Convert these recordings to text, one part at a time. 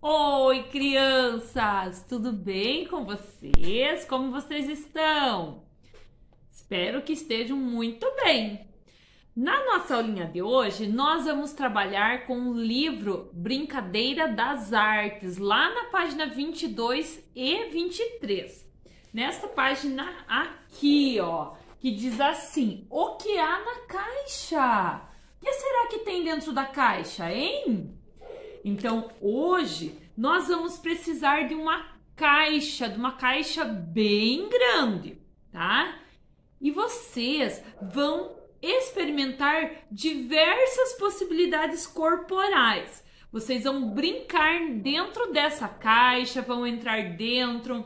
Oi, crianças! Tudo bem com vocês? Como vocês estão? Espero que estejam muito bem. Na nossa aulinha de hoje, nós vamos trabalhar com o livro Brincadeira das Artes, lá na página 22 e 23. Nesta página aqui, ó, que diz assim: O que há na caixa? O que será que tem dentro da caixa, hein? Então, hoje nós vamos precisar de uma caixa, de uma caixa bem grande, tá? E vocês vão experimentar diversas possibilidades corporais. Vocês vão brincar dentro dessa caixa, vão entrar dentro,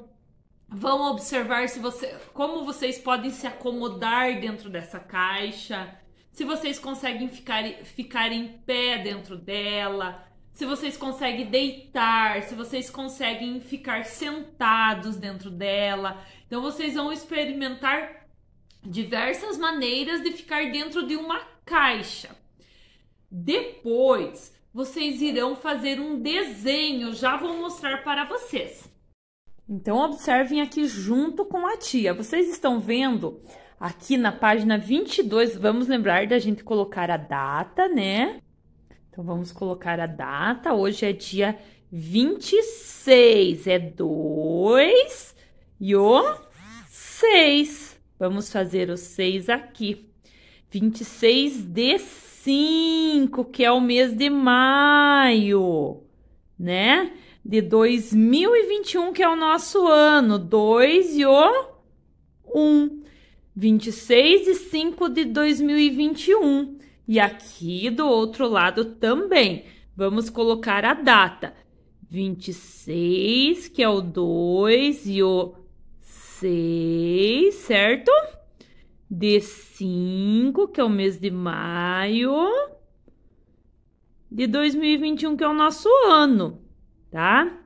vão observar se você, como vocês podem se acomodar dentro dessa caixa, se vocês conseguem ficar, ficar em pé dentro dela, se vocês conseguem deitar, se vocês conseguem ficar sentados dentro dela. Então vocês vão experimentar diversas maneiras de ficar dentro de uma caixa. Depois, vocês irão fazer um desenho, já vou mostrar para vocês. Então observem aqui junto com a tia. Vocês estão vendo aqui na página 22, vamos lembrar da gente colocar a data, né? Então vamos colocar a data. Hoje é dia 26, é 2 e o 6. Vamos fazer o 6 aqui. 26 de 5, que é o mês de maio, né? De 2021, que é o nosso ano. 2 e o 1. 26 e 5 de 2021. E aqui do outro lado também. Vamos colocar a data. 26, que é o 2 e o 6, certo? De 5, que é o mês de maio. De 2021, que é o nosso ano, tá?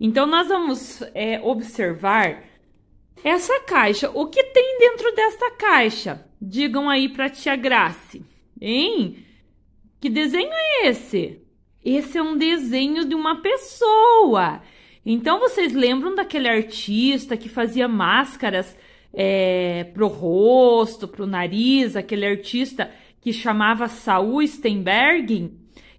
Então, nós vamos é, observar essa caixa. O que tem dentro desta caixa? Digam aí para a tia Grace. Hein? Que desenho é esse? Esse é um desenho de uma pessoa. Então vocês lembram daquele artista que fazia máscaras é, pro rosto, pro nariz, aquele artista que chamava Saul Steinberg?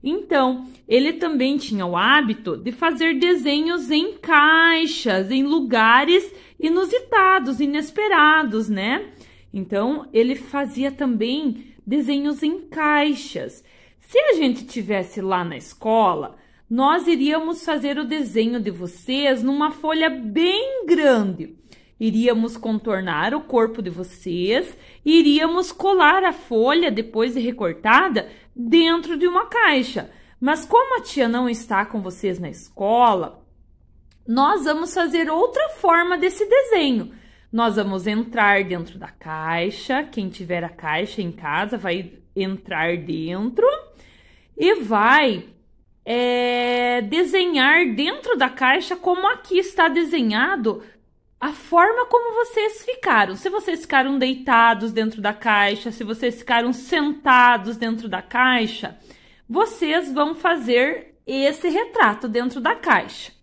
Então, ele também tinha o hábito de fazer desenhos em caixas, em lugares inusitados, inesperados, né? Então, ele fazia também desenhos em caixas. Se a gente tivesse lá na escola, nós iríamos fazer o desenho de vocês numa folha bem grande. Iríamos contornar o corpo de vocês, iríamos colar a folha depois de recortada dentro de uma caixa. Mas como a tia não está com vocês na escola, nós vamos fazer outra forma desse desenho. Nós vamos entrar dentro da caixa. Quem tiver a caixa em casa vai entrar dentro e vai é, desenhar dentro da caixa como aqui está desenhado a forma como vocês ficaram. Se vocês ficaram deitados dentro da caixa, se vocês ficaram sentados dentro da caixa, vocês vão fazer esse retrato dentro da caixa.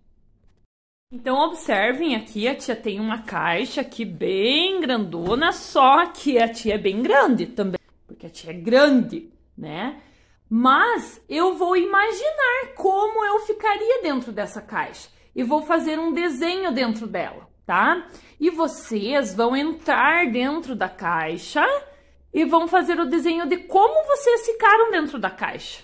Então observem aqui, a tia tem uma caixa aqui bem grandona, só que a tia é bem grande também, porque a tia é grande, né? Mas eu vou imaginar como eu ficaria dentro dessa caixa e vou fazer um desenho dentro dela, tá? E vocês vão entrar dentro da caixa e vão fazer o desenho de como vocês ficaram dentro da caixa.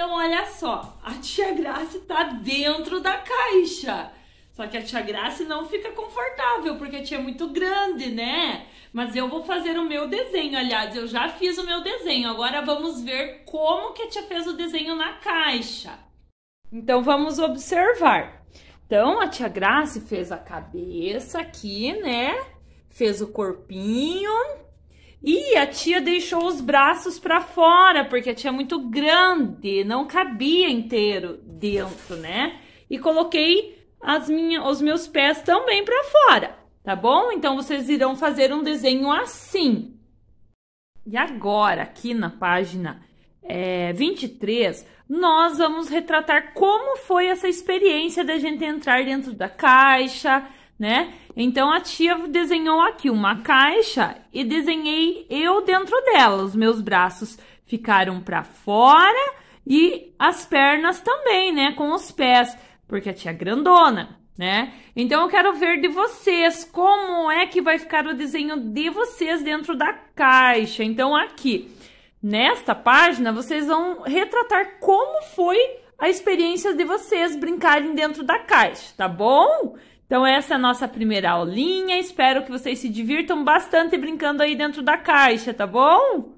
Então, olha só, a tia Grace tá dentro da caixa. Só que a tia Grace não fica confortável, porque a tia é muito grande, né? Mas eu vou fazer o meu desenho, aliás, eu já fiz o meu desenho. Agora vamos ver como que a tia fez o desenho na caixa. Então, vamos observar. Então, a tia Grace fez a cabeça aqui, né? Fez o corpinho, e a tia deixou os braços para fora, porque a tia é muito grande, não cabia inteiro dentro, né? E coloquei as minha, os meus pés também para fora, tá bom? Então vocês irão fazer um desenho assim. E agora, aqui na página é, 23, nós vamos retratar como foi essa experiência da gente entrar dentro da caixa, né? Então a tia desenhou aqui uma caixa e desenhei eu dentro dela. Os meus braços ficaram para fora e as pernas também, né? Com os pés, porque a tia é grandona, né? Então eu quero ver de vocês como é que vai ficar o desenho de vocês dentro da caixa. Então aqui, nesta página, vocês vão retratar como foi a experiência de vocês brincarem dentro da caixa, tá bom? Então essa é a nossa primeira aulinha. Espero que vocês se divirtam bastante brincando aí dentro da caixa, tá bom?